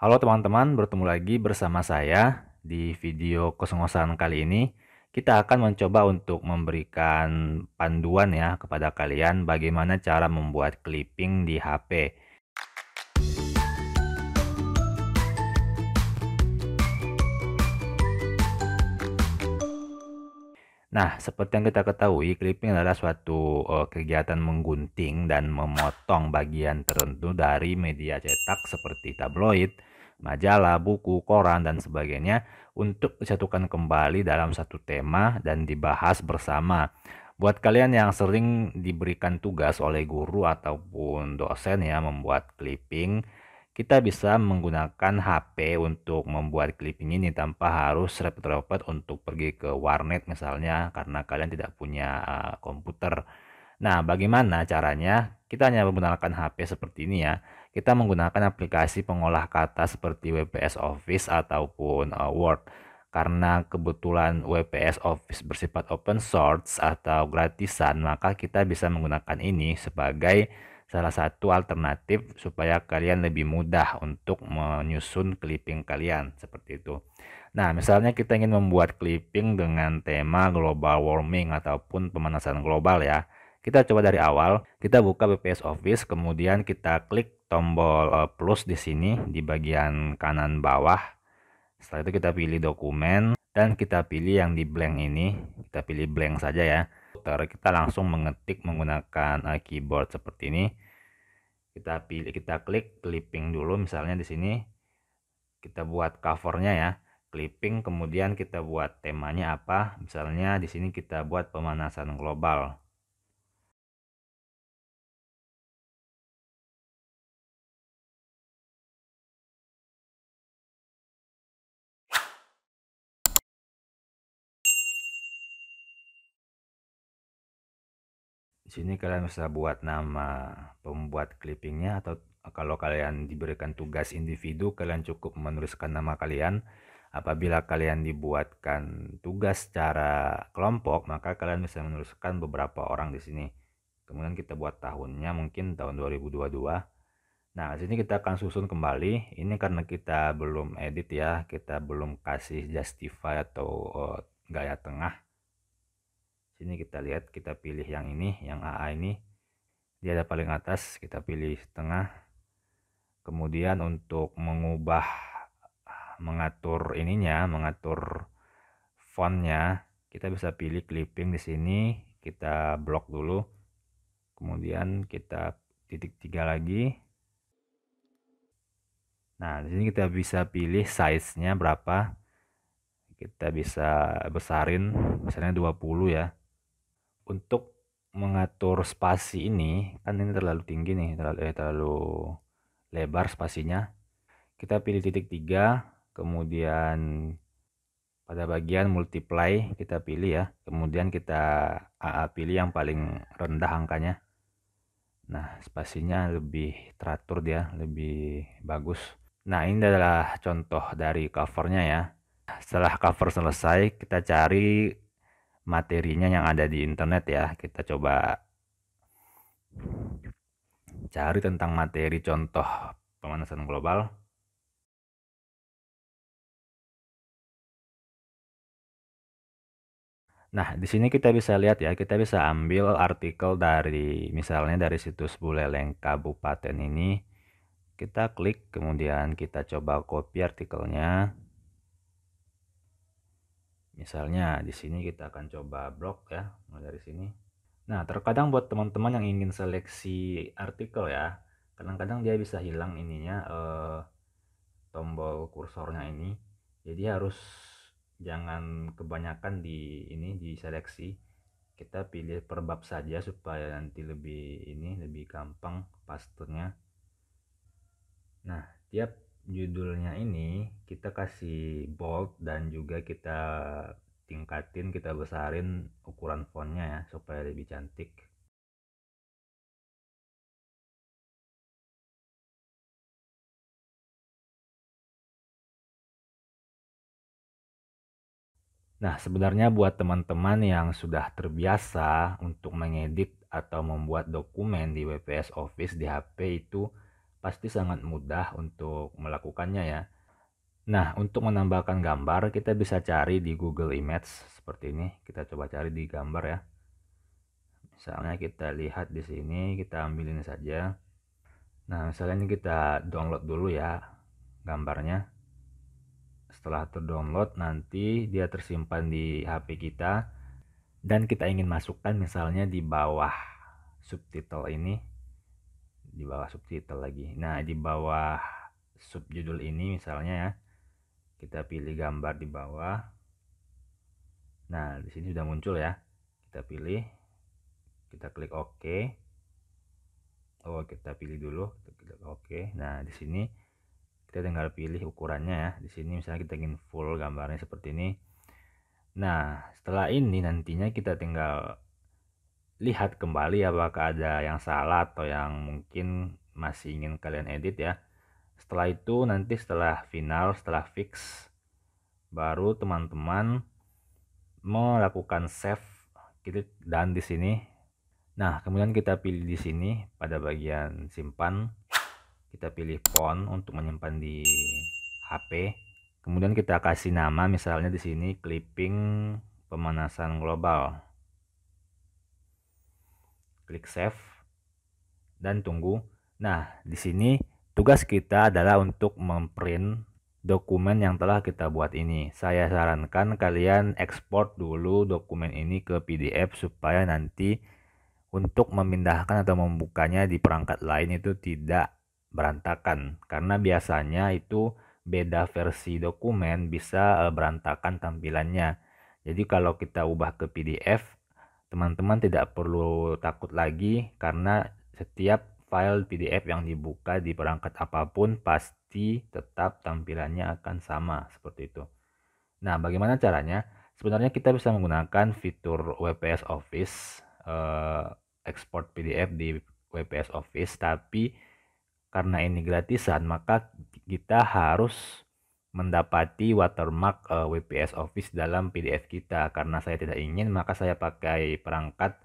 Halo teman-teman, bertemu lagi bersama saya di video kesengosan kali ini. Kita akan mencoba untuk memberikan panduan ya kepada kalian bagaimana cara membuat clipping di HP. Nah, seperti yang kita ketahui, clipping adalah suatu uh, kegiatan menggunting dan memotong bagian tertentu dari media cetak seperti tabloid, majalah, buku, koran, dan sebagainya untuk disatukan kembali dalam satu tema dan dibahas bersama. Buat kalian yang sering diberikan tugas oleh guru ataupun dosen ya membuat clipping, kita bisa menggunakan HP untuk membuat clipping ini tanpa harus repot-repot untuk pergi ke warnet misalnya karena kalian tidak punya eh, komputer. Nah, bagaimana caranya? Kita hanya menggunakan HP seperti ini ya kita menggunakan aplikasi pengolah kata seperti WPS Office ataupun uh, Word. Karena kebetulan WPS Office bersifat open source atau gratisan, maka kita bisa menggunakan ini sebagai salah satu alternatif supaya kalian lebih mudah untuk menyusun clipping kalian seperti itu. Nah, misalnya kita ingin membuat clipping dengan tema global warming ataupun pemanasan global ya. Kita coba dari awal, kita buka BPS Office, kemudian kita klik tombol eh, plus di sini di bagian kanan bawah. Setelah itu kita pilih dokumen dan kita pilih yang di blank ini, kita pilih blank saja ya. Terus kita langsung mengetik menggunakan eh, keyboard seperti ini. Kita pilih kita klik clipping dulu misalnya di sini kita buat covernya ya clipping kemudian kita buat temanya apa misalnya di sini kita buat pemanasan global Di sini kalian bisa buat nama pembuat clippingnya atau kalau kalian diberikan tugas individu kalian cukup menuliskan nama kalian. Apabila kalian dibuatkan tugas secara kelompok maka kalian bisa menuliskan beberapa orang di sini. Kemudian kita buat tahunnya mungkin tahun 2022. Nah, sini kita akan susun kembali. Ini karena kita belum edit ya, kita belum kasih justify atau uh, gaya tengah sini kita lihat kita pilih yang ini yang AA ini dia ada paling atas kita pilih setengah kemudian untuk mengubah mengatur ininya mengatur fontnya kita bisa pilih clipping di sini kita blok dulu kemudian kita titik tiga lagi nah di sini kita bisa pilih size nya berapa kita bisa besarin misalnya 20 ya untuk mengatur spasi ini kan ini terlalu tinggi nih terlalu eh, terlalu lebar spasinya kita pilih titik tiga kemudian pada bagian multiply kita pilih ya kemudian kita AA pilih yang paling rendah angkanya nah spasinya lebih teratur dia lebih bagus nah ini adalah contoh dari covernya ya setelah cover selesai kita cari materinya yang ada di internet ya. Kita coba cari tentang materi contoh pemanasan global. Nah, di sini kita bisa lihat ya, kita bisa ambil artikel dari misalnya dari situs Buleleng Kabupaten ini. Kita klik, kemudian kita coba copy artikelnya. Misalnya di sini kita akan coba blok ya, mulai dari sini. Nah, terkadang buat teman-teman yang ingin seleksi artikel ya, kadang-kadang dia bisa hilang ininya eh, tombol kursornya ini. Jadi harus jangan kebanyakan di ini di seleksi. Kita pilih per bab saja supaya nanti lebih ini lebih gampang pasturnya. Nah, tiap judulnya ini kita kasih bold dan juga kita tingkatin kita besarin ukuran fontnya ya supaya lebih cantik Nah, sebenarnya buat teman-teman yang sudah terbiasa untuk mengedit atau membuat dokumen di WPS Office di HP itu pasti sangat mudah untuk melakukannya ya. Nah, untuk menambahkan gambar, kita bisa cari di Google Image seperti ini. Kita coba cari di gambar ya. Misalnya kita lihat di sini, kita ambil ini saja. Nah, misalnya ini kita download dulu ya gambarnya. Setelah terdownload, nanti dia tersimpan di HP kita. Dan kita ingin masukkan misalnya di bawah subtitle ini di bawah subtitle lagi nah di bawah subjudul ini misalnya ya kita pilih gambar di bawah nah di sini sudah muncul ya kita pilih kita klik OK oh kita pilih dulu kita klik OK nah di sini kita tinggal pilih ukurannya ya di sini misalnya kita ingin full gambarnya seperti ini nah setelah ini nantinya kita tinggal lihat kembali apakah ada yang salah atau yang mungkin masih ingin kalian edit ya setelah itu nanti setelah final setelah fix baru teman-teman melakukan save kita dan di sini nah kemudian kita pilih di sini pada bagian simpan kita pilih font untuk menyimpan di HP kemudian kita kasih nama misalnya di sini clipping pemanasan global klik save dan tunggu. Nah, di sini tugas kita adalah untuk memprint dokumen yang telah kita buat ini. Saya sarankan kalian ekspor dulu dokumen ini ke PDF supaya nanti untuk memindahkan atau membukanya di perangkat lain itu tidak berantakan karena biasanya itu beda versi dokumen bisa eh, berantakan tampilannya. Jadi kalau kita ubah ke PDF Teman-teman tidak perlu takut lagi karena setiap file PDF yang dibuka di perangkat apapun pasti tetap tampilannya akan sama seperti itu. Nah, bagaimana caranya? Sebenarnya kita bisa menggunakan fitur WPS Office eh, export PDF di WPS Office, tapi karena ini gratisan maka kita harus mendapati watermark uh, eh, WPS Office dalam PDF kita. Karena saya tidak ingin, maka saya pakai perangkat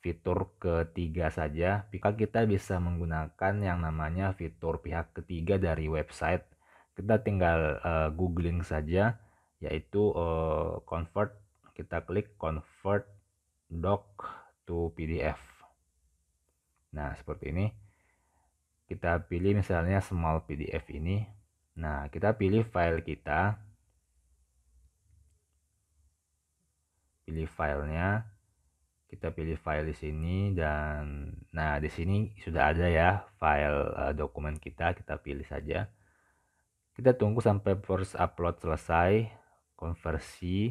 fitur ketiga saja. jika kita bisa menggunakan yang namanya fitur pihak ketiga dari website. Kita tinggal uh, googling saja, yaitu uh, convert. Kita klik convert doc to PDF. Nah, seperti ini. Kita pilih misalnya small PDF ini Nah, kita pilih file kita. Pilih filenya. Kita pilih file di sini dan nah di sini sudah ada ya file uh, dokumen kita, kita pilih saja. Kita tunggu sampai first upload selesai, konversi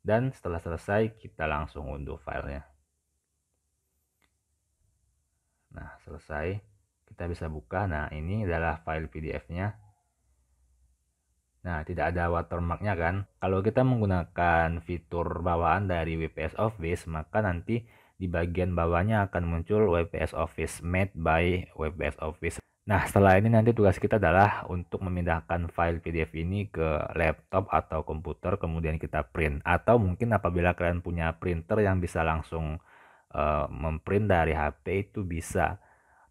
dan setelah selesai kita langsung unduh filenya. Nah, selesai. Kita bisa buka. Nah, ini adalah file PDF-nya Nah, tidak ada watermarknya kan. Kalau kita menggunakan fitur bawaan dari WPS Office, maka nanti di bagian bawahnya akan muncul WPS Office made by WPS Office. Nah, setelah ini nanti tugas kita adalah untuk memindahkan file PDF ini ke laptop atau komputer kemudian kita print atau mungkin apabila kalian punya printer yang bisa langsung uh, memprint dari HP itu bisa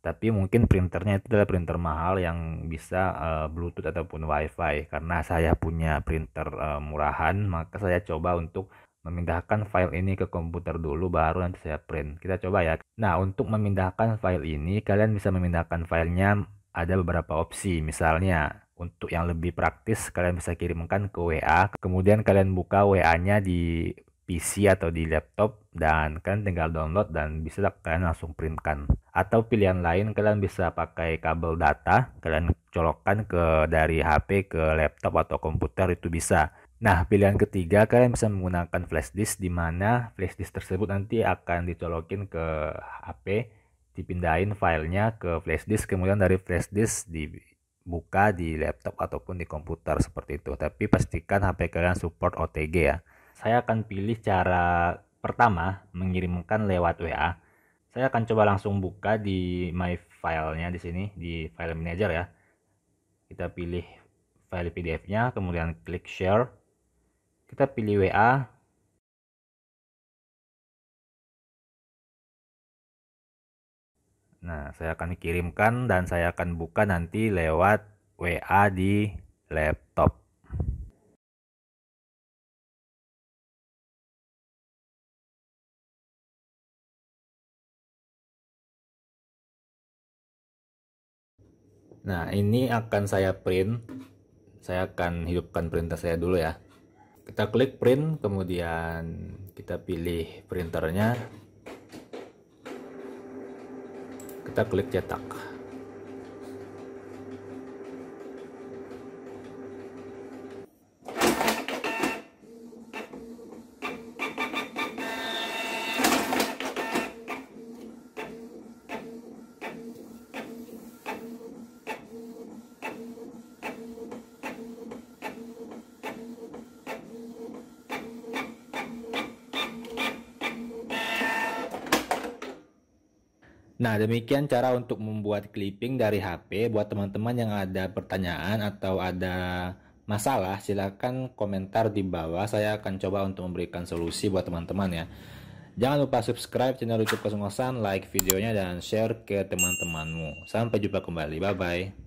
tapi mungkin printernya itu adalah printer mahal yang bisa uh, Bluetooth ataupun WiFi. Karena saya punya printer uh, murahan, maka saya coba untuk memindahkan file ini ke komputer dulu baru nanti saya print kita coba ya nah untuk memindahkan file ini kalian bisa memindahkan filenya ada beberapa opsi misalnya untuk yang lebih praktis kalian bisa kirimkan ke WA kemudian kalian buka WA nya di PC atau di laptop dan kalian tinggal download dan bisa kalian langsung printkan atau pilihan lain kalian bisa pakai kabel data kalian colokkan ke dari HP ke laptop atau komputer itu bisa Nah, pilihan ketiga kalian bisa menggunakan flash disk di mana flash disk tersebut nanti akan dicolokin ke HP, dipindahin filenya ke flash disk, kemudian dari flash disk dibuka di laptop ataupun di komputer seperti itu. Tapi pastikan HP kalian support OTG ya saya akan pilih cara pertama mengirimkan lewat WA. Saya akan coba langsung buka di my filenya di sini di file manager ya. Kita pilih file PDF-nya, kemudian klik share. Kita pilih WA. Nah, saya akan kirimkan dan saya akan buka nanti lewat WA di laptop. Nah, ini akan saya print. Saya akan hidupkan printer saya dulu ya. Kita klik print, kemudian kita pilih printernya. Kita klik cetak. Nah, demikian cara untuk membuat clipping dari HP. Buat teman-teman yang ada pertanyaan atau ada masalah, silakan komentar di bawah. Saya akan coba untuk memberikan solusi buat teman-teman ya. Jangan lupa subscribe channel YouTube Kosongosan, like videonya, dan share ke teman-temanmu. Sampai jumpa kembali. Bye-bye.